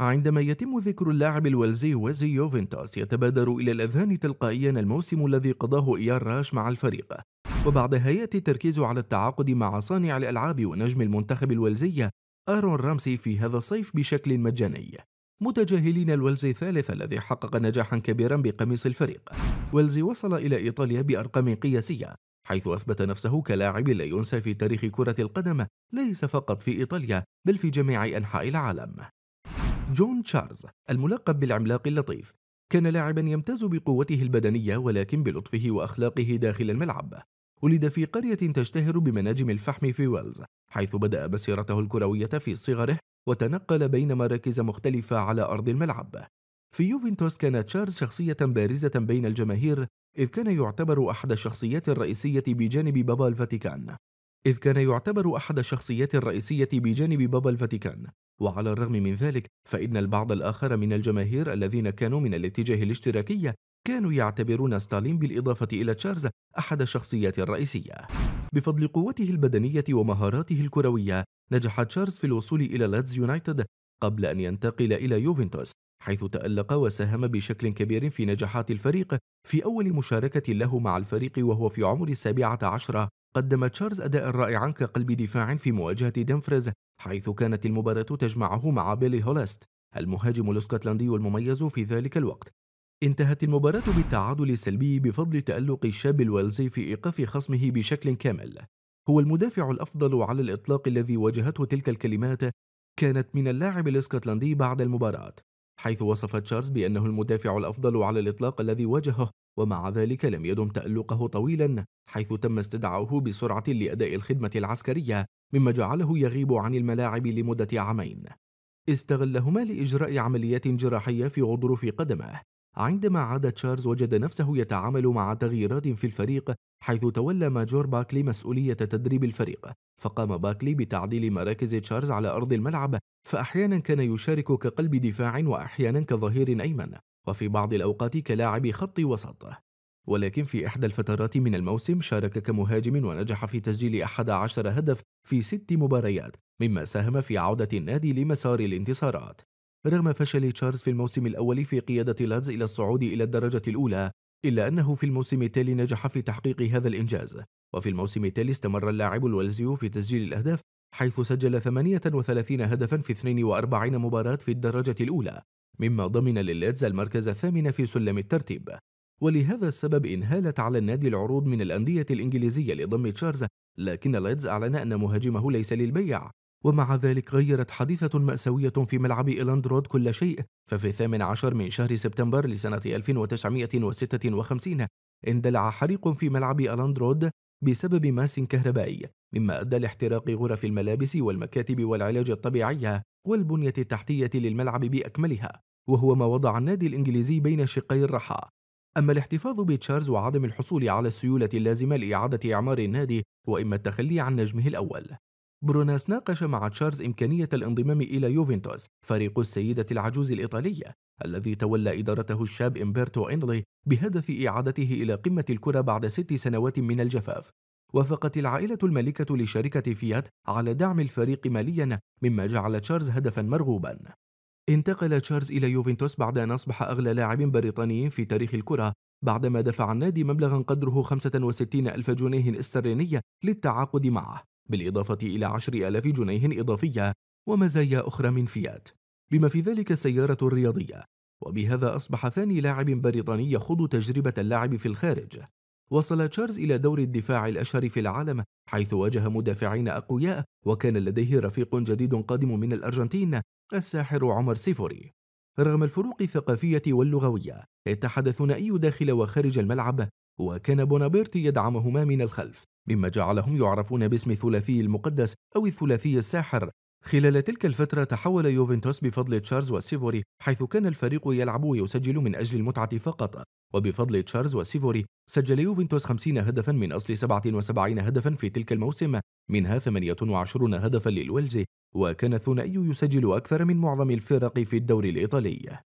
عندما يتم ذكر اللاعب الويلزي ويزي يوفنتوس يتبادر إلى الأذهان تلقائيا الموسم الذي قضاه إيار راش مع الفريق وبعد هيئة التركيز على التعاقد مع صانع الألعاب ونجم المنتخب الويلزي آرون رامسي في هذا الصيف بشكل مجاني متجاهلين الويلزي الثالث الذي حقق نجاحا كبيرا بقميص الفريق ويلزي وصل إلى إيطاليا بأرقام قياسية حيث أثبت نفسه كلاعب لا ينسى في تاريخ كرة القدم ليس فقط في إيطاليا بل في جميع أنحاء العالم جون تشارلز الملقب بالعملاق اللطيف كان لاعبا يمتاز بقوته البدنية ولكن بلطفه وأخلاقه داخل الملعب ولد في قرية تشتهر بمناجم الفحم في ويلز حيث بدأ مسيرته الكروية في صغره وتنقل بين مراكز مختلفة على أرض الملعب في يوفنتوس كان تشارلز شخصية بارزة بين الجماهير إذ كان يعتبر أحد الشخصيات الرئيسية بجانب بابا الفاتيكان إذ كان يعتبر أحد الشخصيات الرئيسية بجانب بابا الفاتيكان وعلى الرغم من ذلك فإن البعض الآخر من الجماهير الذين كانوا من الاتجاه الاشتراكية كانوا يعتبرون ستالين بالإضافة إلى تشارلز أحد الشخصيات الرئيسية بفضل قوته البدنية ومهاراته الكروية نجح تشارلز في الوصول إلى لاتز يونايتد قبل أن ينتقل إلى يوفنتوس حيث تألق وساهم بشكل كبير في نجاحات الفريق في أول مشاركة له مع الفريق وهو في عمر السابعة عشرة قدم تشارلز أداء رائعا كقلب دفاع في مواجهة دنفرز حيث كانت المباراة تجمعه مع بيلي هولاست المهاجم الاسكتلندي المميز في ذلك الوقت انتهت المباراة بالتعادل السلبي بفضل تألق الشاب الويلزي في إيقاف خصمه بشكل كامل هو المدافع الأفضل على الإطلاق الذي واجهته تلك الكلمات كانت من اللاعب الاسكتلندي بعد المباراة حيث وصف تشارلز بأنه المدافع الأفضل على الإطلاق الذي واجهه ومع ذلك لم يدم تألقه طويلا حيث تم استدعاؤه بسرعة لأداء الخدمة العسكرية مما جعله يغيب عن الملاعب لمدة عامين استغلهما لإجراء عمليات جراحية في غضروف قدمه عندما عاد تشارلز وجد نفسه يتعامل مع تغييرات في الفريق حيث تولى ماجور باكلي مسؤولية تدريب الفريق فقام باكلي بتعديل مراكز تشارلز على أرض الملعب فأحيانا كان يشارك كقلب دفاع وأحيانا كظهير أيمن وفي بعض الأوقات كلاعب خط وسط ولكن في إحدى الفترات من الموسم شارك كمهاجم ونجح في تسجيل 11 هدف في ست مباريات مما ساهم في عودة النادي لمسار الانتصارات رغم فشل تشارلز في الموسم الأول في قيادة لادز إلى الصعود إلى الدرجة الأولى إلا أنه في الموسم التالي نجح في تحقيق هذا الإنجاز وفي الموسم التالي استمر اللاعب الوالزيو في تسجيل الأهداف حيث سجل 38 هدفا في 42 مباراة في الدرجة الأولى مما ضمن للاتزا المركز الثامن في سلم الترتيب ولهذا السبب انهالت على النادي العروض من الأندية الإنجليزية لضم تشارز لكن ليدز أعلن أن مهاجمه ليس للبيع ومع ذلك غيرت حادثة مأساوية في ملعب إيلاند رود كل شيء ففي الثامن عشر من شهر سبتمبر لسنة 1956 اندلع حريق في ملعب إيلاند رود بسبب ماس كهربائي مما أدى لاحتراق غرف الملابس والمكاتب والعلاج الطبيعية والبنية التحتية للملعب بأكملها وهو ما وضع النادي الإنجليزي بين شقي الراحة أما الاحتفاظ بتشارلز وعدم الحصول على السيولة اللازمة لإعادة إعمار النادي وإما التخلي عن نجمه الأول بروناس ناقش مع تشارلز إمكانية الانضمام إلى يوفنتوس فريق السيدة العجوز الإيطالية الذي تولى إدارته الشاب إمبرتو إنلي بهدف إعادته إلى قمة الكرة بعد ست سنوات من الجفاف وافقت العائلة المالكة لشركة فيات على دعم الفريق ماليا مما جعل تشارلز هدفا مرغوبا انتقل تشارلز إلى يوفنتوس بعد أن أصبح أغلى لاعب بريطاني في تاريخ الكرة بعدما دفع النادي مبلغا قدره 65 ألف جنيه استرليني للتعاقد معه بالإضافة إلى 10 ألاف جنيه إضافية ومزايا أخرى من فيات بما في ذلك السيارة الرياضية وبهذا أصبح ثاني لاعب بريطاني يخوض تجربة اللعب في الخارج وصل تشارلز إلى دور الدفاع الأشهر في العالم حيث واجه مدافعين أقوياء وكان لديه رفيق جديد قادم من الأرجنتين الساحر عمر سيفوري رغم الفروق الثقافية واللغوية اتحد ثنائي داخل وخارج الملعب وكان بونابرت يدعمهما من الخلف مما جعلهم يعرفون باسم ثلاثي المقدس أو الثلاثي الساحر خلال تلك الفترة تحول يوفنتوس بفضل تشارلز وسيفوري حيث كان الفريق يلعب ويسجل من أجل المتعة فقط وبفضل تشارلز وسيفوري سجل يوفنتوس 50 هدفا من أصل 77 هدفا في تلك الموسم منها 28 هدفا للويلز وكان الثنائي يسجل أكثر من معظم الفرق في الدوري الإيطالي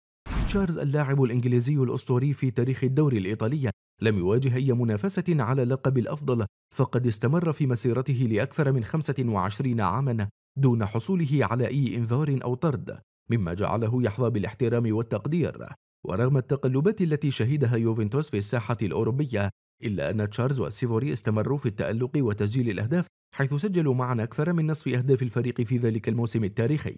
تشارلز اللاعب الإنجليزي الأسطوري في تاريخ الدوري الإيطالي لم يواجه أي منافسة على لقب الأفضل فقد استمر في مسيرته لأكثر من 25 عاماً دون حصوله على أي إنذار أو طرد مما جعله يحظى بالاحترام والتقدير ورغم التقلبات التي شهدها يوفنتوس في الساحة الأوروبية إلا أن تشارلز وسيفوري استمروا في التألق وتسجيل الأهداف حيث سجلوا معا أكثر من نصف أهداف الفريق في ذلك الموسم التاريخي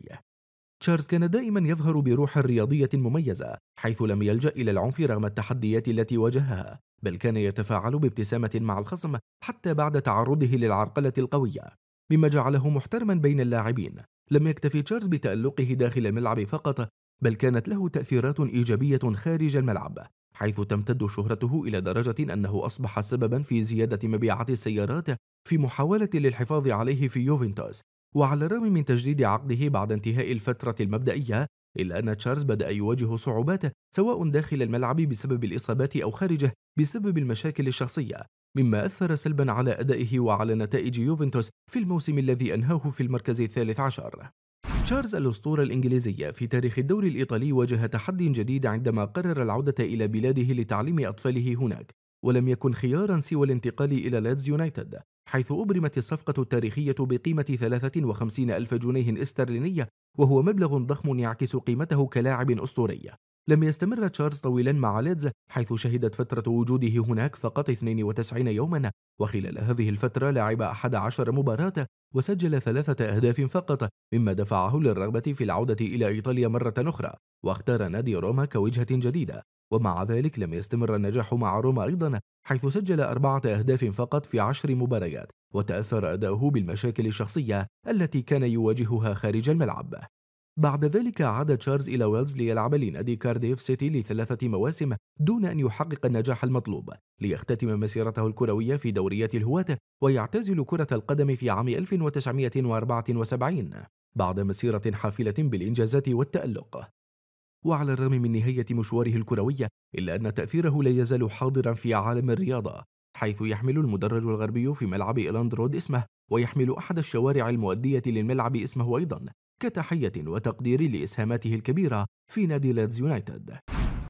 تشارلز كان دائما يظهر بروح رياضية مميزة حيث لم يلجأ إلى العنف رغم التحديات التي واجهها بل كان يتفاعل بابتسامة مع الخصم حتى بعد تعرضه للعرقلة القوية مما جعله محترما بين اللاعبين لم يكتفي تشارلز بتألقه داخل الملعب فقط بل كانت له تأثيرات إيجابية خارج الملعب حيث تمتد شهرته إلى درجة أنه أصبح سببا في زيادة مبيعات السيارات في محاولة للحفاظ عليه في يوفنتوس وعلى الرغم من تجديد عقده بعد انتهاء الفترة المبدئية إلا أن تشارلز بدأ يواجه صعوبات سواء داخل الملعب بسبب الإصابات أو خارجه بسبب المشاكل الشخصية مما أثر سلبا على أدائه وعلى نتائج يوفنتوس في الموسم الذي أنهاه في المركز الثالث عشر تشارلز الأسطورة الإنجليزية في تاريخ الدوري الإيطالي واجه تحدي جديد عندما قرر العودة إلى بلاده لتعليم أطفاله هناك ولم يكن خيارا سوى الانتقال إلى لاتز يونايتد حيث أبرمت الصفقة التاريخية بقيمة 53 ألف جنيه استرلينية وهو مبلغ ضخم يعكس قيمته كلاعب أسطوري لم يستمر تشارلز طويلا مع ليدز حيث شهدت فترة وجوده هناك فقط 92 يوما وخلال هذه الفترة لعب 11 مباراة وسجل ثلاثة أهداف فقط مما دفعه للرغبة في العودة إلى إيطاليا مرة أخرى واختار نادي روما كوجهة جديدة ومع ذلك لم يستمر النجاح مع روما أيضا حيث سجل أربعة أهداف فقط في عشر مباريات وتأثر أداؤه بالمشاكل الشخصية التي كان يواجهها خارج الملعب بعد ذلك عاد تشارلز إلى ويلز ليلعب لنادي كارديف سيتي لثلاثة مواسم دون أن يحقق النجاح المطلوب ليختتم مسيرته الكروية في دوريات الهواة ويعتزل كرة القدم في عام 1974 بعد مسيرة حافلة بالإنجازات والتألق وعلى الرغم من نهاية مشواره الكروي إلا أن تأثيره لا يزال حاضرا في عالم الرياضة حيث يحمل المدرج الغربي في ملعب إيلاند رود اسمه ويحمل أحد الشوارع المؤدية للملعب اسمه أيضا كتحية وتقدير لإسهاماته الكبيرة في نادي ليدز يونايتد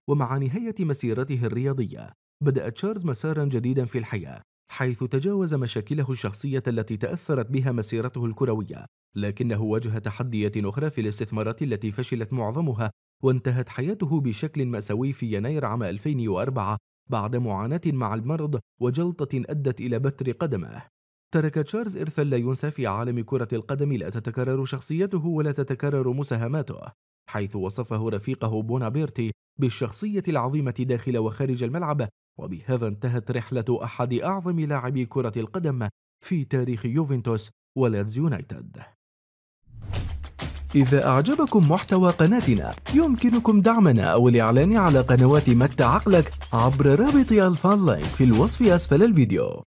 ومع نهاية مسيرته الرياضية بدأ تشارلز مسارا جديدا في الحياة حيث تجاوز مشاكله الشخصية التي تأثرت بها مسيرته الكروية لكنه واجه تحديات أخرى في الاستثمارات التي فشلت معظمها وانتهت حياته بشكل مأساوي في يناير عام 2004 بعد معاناة مع المرض وجلطة أدت إلى بتر قدمه ترك تشارلز إرثا لا ينسى في عالم كرة القدم لا تتكرر شخصيته ولا تتكرر مساهماته حيث وصفه رفيقه بونابيرتي بالشخصية العظيمة داخل وخارج الملعب وبهذا انتهت رحلة أحد أعظم لاعبي كرة القدم في تاريخ يوفنتوس ولادز يونايتد إذا أعجبكم محتوى قناتنا يمكنكم دعمنا أو الإعلان على قنوات متى عقلك عبر رابط الفان لايك في الوصف أسفل الفيديو